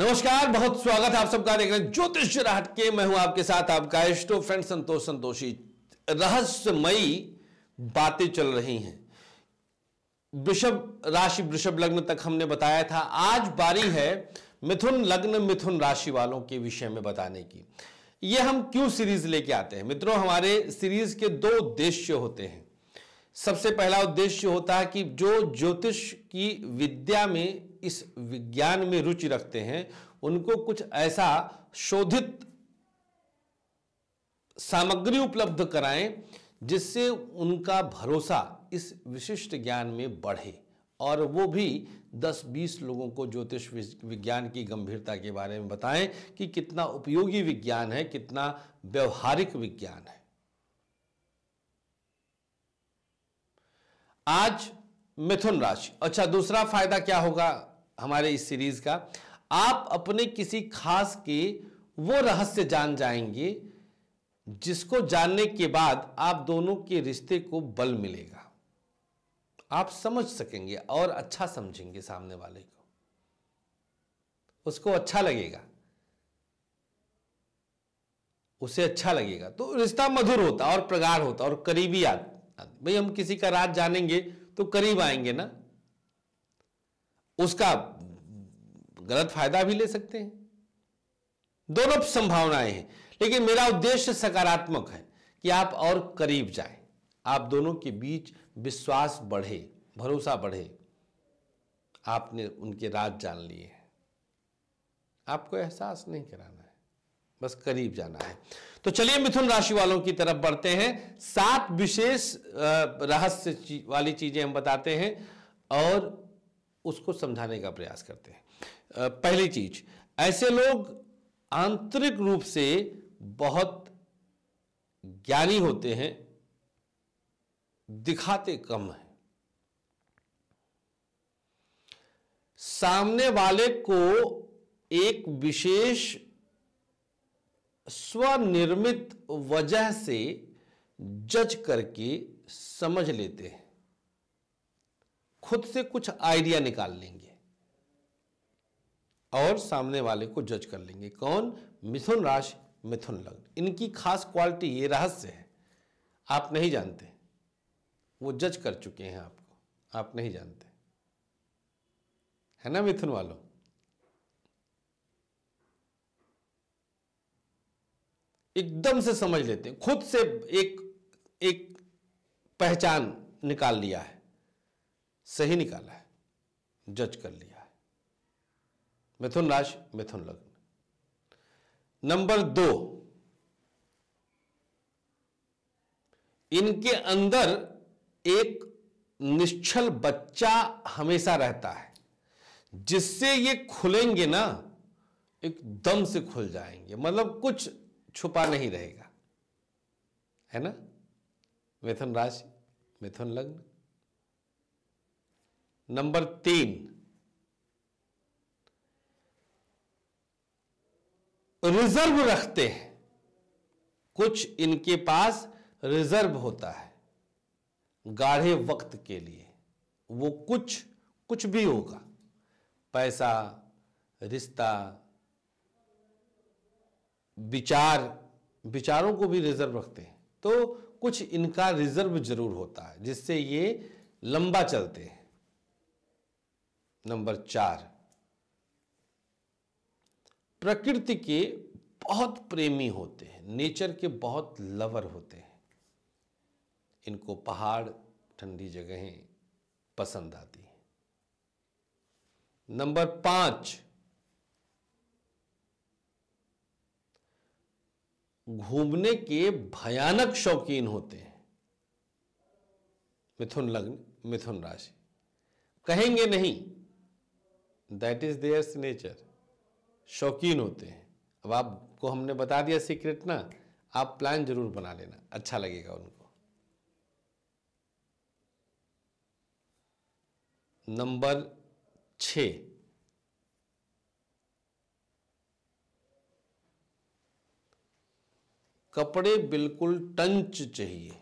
नमस्कार बहुत स्वागत है आप सबका देख रहे हैं ज्योतिष राहट के मैं हूं आपके साथ आपका इष्टो फ्रेंड संतोष संतोषी रहस्यमयी बातें चल रही हैं वृषभ राशि वृषभ लग्न तक हमने बताया था आज बारी है मिथुन लग्न मिथुन राशि वालों के विषय में बताने की ये हम क्यों सीरीज लेके आते हैं मित्रों हमारे सीरीज के दो उद्देश्य होते हैं सबसे पहला उद्देश्य होता है कि जो ज्योतिष की विद्या में इस विज्ञान में रुचि रखते हैं उनको कुछ ऐसा शोधित सामग्री उपलब्ध कराएं जिससे उनका भरोसा इस विशिष्ट ज्ञान में बढ़े और वो भी 10-20 लोगों को ज्योतिष विज्ञान की गंभीरता के बारे में बताएं कि कितना उपयोगी विज्ञान है कितना व्यवहारिक विज्ञान है आज मिथुन राशि अच्छा दूसरा फायदा क्या होगा हमारे इस सीरीज का आप अपने किसी खास के वो रहस्य जान जाएंगे जिसको जानने के बाद आप दोनों के रिश्ते को बल मिलेगा आप समझ सकेंगे और अच्छा समझेंगे सामने वाले को उसको अच्छा लगेगा उसे अच्छा लगेगा तो रिश्ता मधुर होता और प्रगाढ़ होता और करीबी आता भाई हम किसी का राज जानेंगे तो करीब आएंगे ना उसका गलत फायदा भी ले सकते हैं दोनों संभावनाएं हैं लेकिन मेरा उद्देश्य सकारात्मक है कि आप और करीब जाएं आप दोनों के बीच विश्वास बढ़े भरोसा बढ़े आपने उनके राज जान लिए हैं आपको एहसास नहीं कराना बस करीब जाना है तो चलिए मिथुन राशि वालों की तरफ बढ़ते हैं सात विशेष रहस्य वाली चीजें हम बताते हैं और उसको समझाने का प्रयास करते हैं पहली चीज ऐसे लोग आंतरिक रूप से बहुत ज्ञानी होते हैं दिखाते कम है सामने वाले को एक विशेष स्वनिर्मित वजह से जज करके समझ लेते हैं खुद से कुछ आइडिया निकाल लेंगे और सामने वाले को जज कर लेंगे कौन मिथुन राशि मिथुन लग्न इनकी खास क्वालिटी ये रहस्य है आप नहीं जानते वो जज कर चुके हैं आपको आप नहीं जानते है ना मिथुन वालों एकदम से समझ लेते हैं खुद से एक एक पहचान निकाल लिया है सही निकाला है जज कर लिया है मिथुन राशि मिथुन लग्न नंबर दो इनके अंदर एक निश्चल बच्चा हमेशा रहता है जिससे ये खुलेंगे ना एकदम से खुल जाएंगे मतलब कुछ छुपा नहीं रहेगा है ना मिथुन राशि मिथुन लग्न नंबर तीन रिजर्व रखते हैं कुछ इनके पास रिजर्व होता है गाढ़े वक्त के लिए वो कुछ कुछ भी होगा पैसा रिश्ता विचार विचारों को भी रिजर्व रखते हैं तो कुछ इनका रिजर्व जरूर होता है जिससे ये लंबा चलते हैं नंबर चार प्रकृति के बहुत प्रेमी होते हैं नेचर के बहुत लवर होते हैं इनको पहाड़ ठंडी जगहें पसंद आती हैं नंबर पांच घूमने के भयानक शौकीन होते हैं मिथुन लग्न मिथुन राशि कहेंगे नहीं दैट इज देयर नेचर शौकीन होते हैं अब आपको हमने बता दिया सीक्रेट ना आप प्लान जरूर बना लेना अच्छा लगेगा उनको नंबर छः कपड़े बिल्कुल टंच चाहिए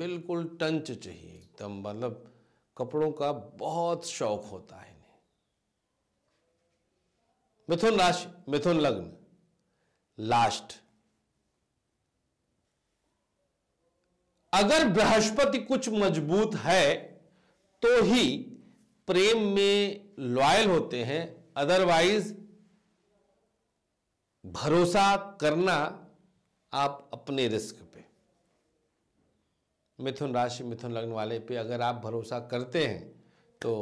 बिल्कुल टंच चाहिए एकदम मतलब कपड़ों का बहुत शौक होता है इन्हें मिथुन राशि मिथुन लग्न लास्ट अगर बृहस्पति कुछ मजबूत है तो ही प्रेम में लॉयल होते हैं अदरवाइज भरोसा करना आप अपने रिस्क पे मिथुन राशि मिथुन लग्न वाले पे अगर आप भरोसा करते हैं तो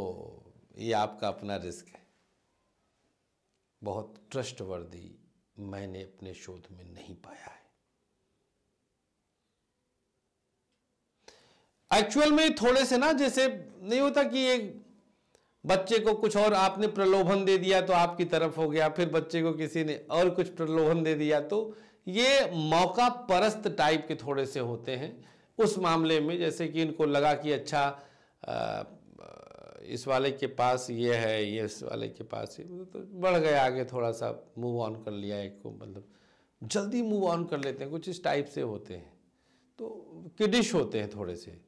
ये आपका अपना रिस्क है बहुत ट्रस्टवर्दी मैंने अपने शोध में नहीं पाया है एक्चुअल में थोड़े से ना जैसे नहीं होता कि एक बच्चे को कुछ और आपने प्रलोभन दे दिया तो आपकी तरफ हो गया फिर बच्चे को किसी ने और कुछ प्रलोभन दे दिया तो ये मौका परस्त टाइप के थोड़े से होते हैं उस मामले में जैसे कि इनको लगा कि अच्छा इस वाले के पास ये है ये इस वाले के पास ये तो बढ़ गया आगे थोड़ा सा मूव ऑन कर लिया एक को मतलब जल्दी मूव ऑन कर लेते हैं कुछ इस टाइप से होते हैं तो किडिश होते हैं थोड़े से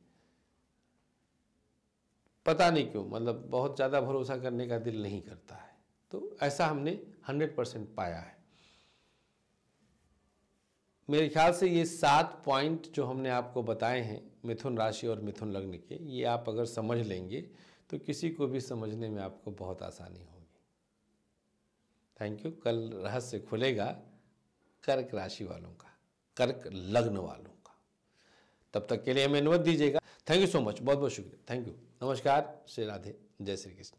पता नहीं क्यों मतलब बहुत ज़्यादा भरोसा करने का दिल नहीं करता है तो ऐसा हमने हंड्रेड परसेंट पाया है मेरे ख्याल से ये सात पॉइंट जो हमने आपको बताए हैं मिथुन राशि और मिथुन लग्न के ये आप अगर समझ लेंगे तो किसी को भी समझने में आपको बहुत आसानी होगी थैंक यू कल रहस्य खुलेगा कर्क राशि वालों का कर्क लग्न वालों का तब तक के लिए हमें अनुमति दीजिएगा थैंक यू सो मच बहुत बहुत शुक्रिया थैंक यू नमस्कार श्री राधे जय श्री कृष्ण